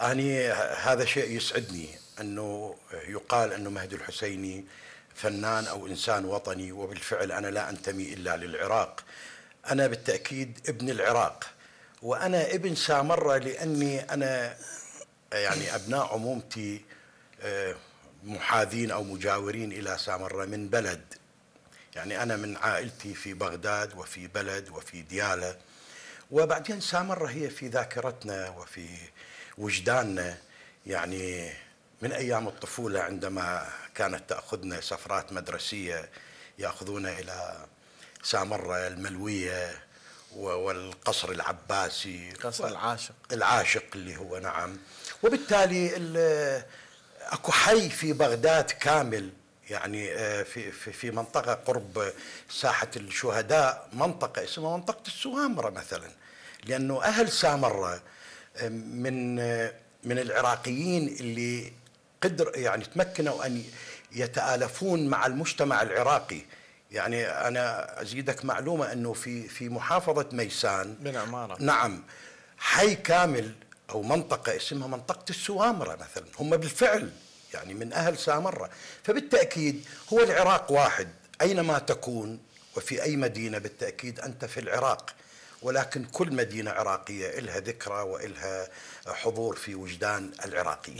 أني هذا شيء يسعدني أنه يقال أنه مهدي الحسيني فنان أو إنسان وطني وبالفعل أنا لا أنتمي إلا للعراق أنا بالتأكيد ابن العراق وأنا ابن سامرة لأني أنا يعني أبناء عمومتي آه، محاذين أو مجاورين إلى سامرة من بلد يعني أنا من عائلتي في بغداد وفي بلد وفي ديالة وبعدين سامرة هي في ذاكرتنا وفي وجداننا يعني من أيام الطفولة عندما كانت تأخذنا سفرات مدرسية يأخذونا إلى سامرة الملوية والقصر العباسي قصر العاشق العاشق اللي هو نعم وبالتالي اكو حي في بغداد كامل يعني آه، في في منطقه قرب ساحه الشهداء منطقه اسمها منطقه السوامره مثلا لانه اهل سامره آه، من آه، من العراقيين اللي قدر يعني تمكنوا ان يتالفون مع المجتمع العراقي يعني انا ازيدك معلومه انه في في محافظه ميسان من عمارة. نعم حي كامل او منطقه اسمها منطقه السوامره مثلا هم بالفعل يعني من أهل سامرة فبالتأكيد هو العراق واحد أينما تكون وفي أي مدينة بالتأكيد أنت في العراق ولكن كل مدينة عراقية إلها ذكرى وإلها حضور في وجدان العراقيين